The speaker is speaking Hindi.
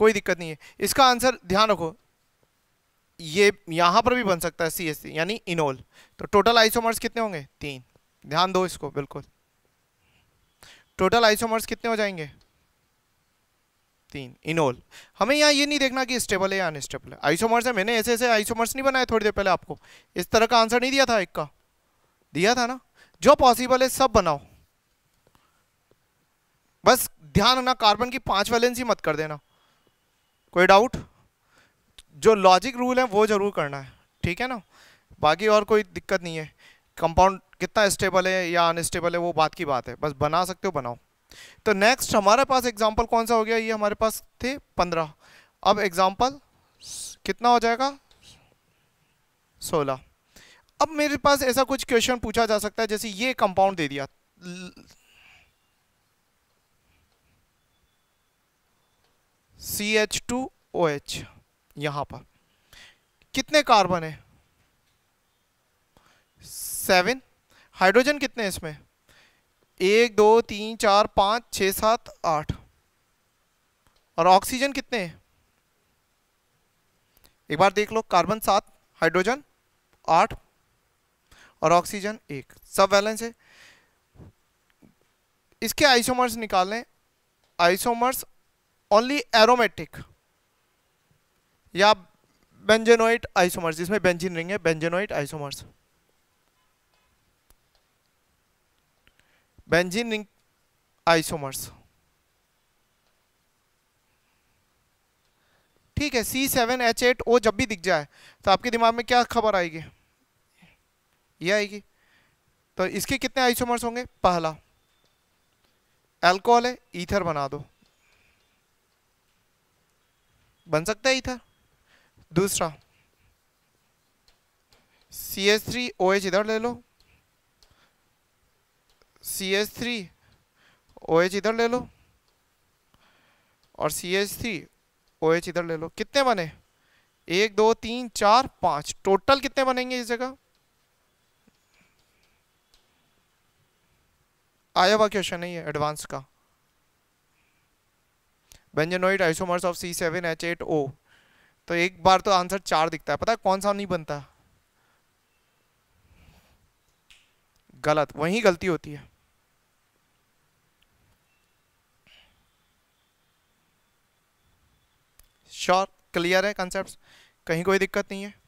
कोई दिक्कत नहीं है इसका आंसर ध्यान रखो ये यहाँ पर भी बन सकता है सी यानी इनोल तो टोटल आइसोमर्स कितने होंगे तीन ध्यान दो इसको बिल्कुल टोटल आइसोमर्स कितने हो जाएंगे तीन इनोल हमें यहाँ ये नहीं देखना कि स्टेबल है या अनस्टेबल है आइसोमर्स है मैंने ऐसे ऐसे आइसोमर्स नहीं बनाए थोड़ी देर पहले आपको इस तरह का आंसर नहीं दिया था एक का दिया था ना जो पॉसिबल है सब बनाओ बस ध्यान रखना कार्बन की पांच वैलेंसी मत कर देना कोई डाउट जो लॉजिक रूल है वो ज़रूर करना है ठीक है ना बाकी और कोई दिक्कत नहीं है कंपाउंड कितना स्टेबल है या अनस्टेबल है वो बात की बात है बस बना सकते हो बनाओ तो नेक्स्ट हमारे पास एग्जाम्पल कौन सा हो गया ये हमारे पास थे पंद्रह अब एग्जाम्पल कितना हो जाएगा सोलह अब मेरे पास ऐसा कुछ क्वेश्चन पूछा जा सकता है जैसे ये कंपाउंड दे दिया C H two O H यहाँ पर कितने कार्बन है सेवन हाइड्रोजन कितने हैं इसमें एक दो तीन चार पाँच छ सात आठ और ऑक्सीजन कितने हैं एक बार देख लो कार्बन सात हाइड्रोजन आठ और ऑक्सीजन एक सब बैलेंस है इसके आइसोमर्स निकालने आइसोमर्स ओनली एरोमेटिक या बेंजेनोइट आइसोमर्स जिसमें बेंजिन रिंग है benzenoid isomers benzene ring isomers ठीक है C seven H eight O जब भी दिख जाए तो आपके दिमाग में क्या खबर आएगी ये आएगी तो इसके कितने आइसोमर्स होंगे पहला एल्कोहल है ईथर बना दो बन सकता है इधर दूसरा C S three O H इधर ले लो C S three O H इधर ले लो और C S three O H इधर ले लो कितने बने एक दो तीन चार पाँच टोटल कितने बनेंगे इस जगह आया हुआ क्वेश्चन नहीं है एडवांस का benzenoid isomers of C seven H eight O तो एक बार तो आंसर चार दिखता है पता है कौन सा नहीं बनता गलत वही गलती होती है श्योर क्लियर है कॉन्सेप्ट्स कहीं कोई दिक्कत नहीं है